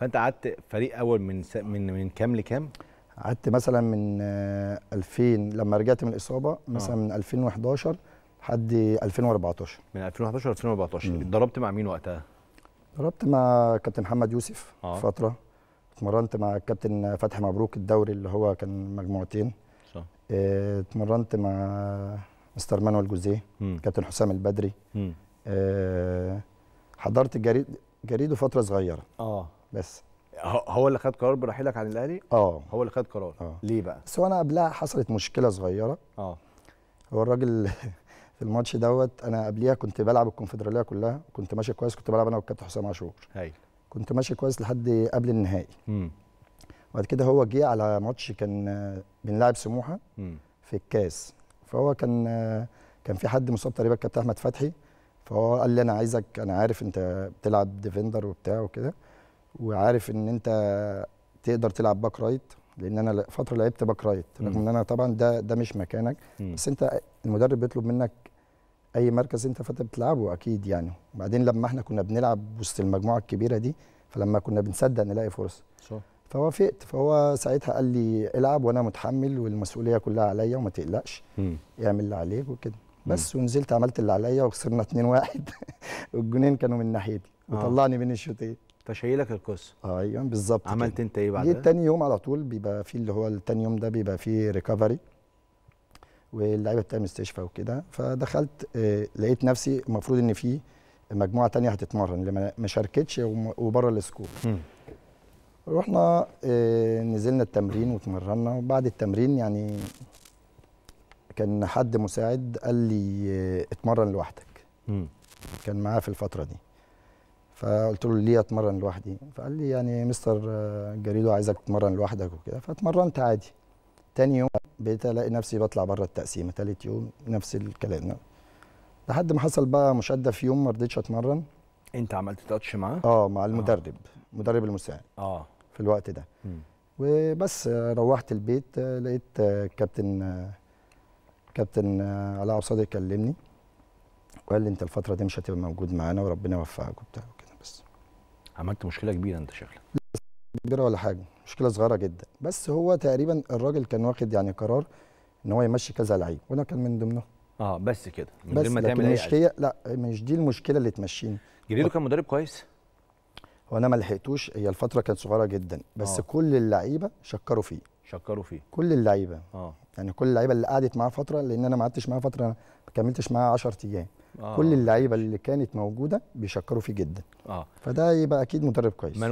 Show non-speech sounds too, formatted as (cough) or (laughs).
فانت قعدت فريق اول من س... من من كام لكام؟ قعدت مثلا من 2000 آه، لما رجعت من الاصابه آه. مثلا من 2011 لحد 2014 من 2011 ل 2014 اتدربت مع مين وقتها؟ اتدربت مع كابتن محمد يوسف آه. فتره اتمرنت مع الكابتن فتحي مبروك الدوري اللي هو كان مجموعتين صح آه، اتمرنت مع مستر مانويل جوزيه كابتن حسام البدري اه حضرت جريد جريده فتره صغيره اه بس هو اللي خد قرار برحيلك عن الاهلي اه هو اللي خد قرار آه. ليه بقى بس انا قبلها حصلت مشكله صغيره اه هو الراجل (laughs) في الماتش دوت انا قبليها كنت بلعب الكونفدراليه كلها كنت ماشي كويس كنت بلعب انا والكابتن حسام عاشور هايل كنت ماشي كويس لحد قبل النهائي امم وبعد كده هو جه على ماتش كان بنلعب سموحه مم. في الكاس فهو كان كان في حد مصاب تقريبا الكابتن احمد فتحي فهو قال لي انا عايزك انا عارف انت بتلعب ديفندر وبتاع وكده وعارف ان انت تقدر تلعب باك رايت لان انا فتره لعبت باك رايت رغم ان انا طبعا ده ده مش مكانك م. بس انت المدرب بيطلب منك اي مركز انت فانت بتلعبه اكيد يعني وبعدين لما احنا كنا بنلعب وسط المجموعه الكبيره دي فلما كنا بنصدق نلاقي فرصه صح فوافقت فهو ساعتها قال لي العب وانا متحمل والمسؤوليه كلها عليا وما تقلقش م. اعمل اللي عليك وكده بس مم. ونزلت عملت اللي عليا وخسرنا 2-1 (laughs) والجونين كانوا من ناحيتي آه. وطلعني من الشوطين فشايلك القصه آه ايوه بالظبط عملت كده. انت ايه بعد جيت تاني يوم على طول بيبقى في اللي هو التاني يوم ده بيبقى فيه ريكفري واللعيبه بتاعت مستشفى وكده فدخلت آه، لقيت نفسي المفروض ان في مجموعه تانية هتتمرن اللي ما شاركتش وبره السكوب رحنا آه، نزلنا التمرين وتمرنا وبعد التمرين يعني كان حد مساعد قال لي اتمرن لوحدك م. كان معاه في الفتره دي فقلت له ليه اتمرن لوحدي فقال لي يعني مستر جريدو عايزك تتمرن لوحدك وكده فاتمرنت عادي تاني يوم بقيت الاقي نفسي بطلع بره التقسيمه تالت يوم نفس الكلام لحد ما حصل بقى مشاده في يوم ما رضيتش اتمرن انت عملت تاتش معاه اه مع آه. المدرب آه. مدرب المساعد اه في الوقت ده م. وبس روحت البيت لقيت كابتن كابتن علاء قصادي كلمني وقال لي انت الفتره دي مش هتبقى موجود معانا وربنا يوفقك وبتاع وكده بس عملت مشكله كبيره انت شكلك كبيره ولا حاجه مشكله صغيره جدا بس هو تقريبا الراجل كان واخد يعني قرار ان هو يمشي كذا لعيب وانا كان من ضمنهم اه بس كده من غير ما تعمل اي لا مش دي المشكله اللي تمشيني جريدو كان مدرب كويس هو انا ما لحقتوش هي الفتره كانت صغيره جدا بس آه. كل اللعيبه شكروا فيه شكروا فيه كل اللعيبه اه يعني كل اللعيبه اللي قعدت معاه فتره لان انا ما قعدتش معاه فتره ما كملتش معاه 10 ايام آه. كل اللعيبه اللي كانت موجوده بيشكروا فيه جدا اه فده يبقى اكيد مدرب كويس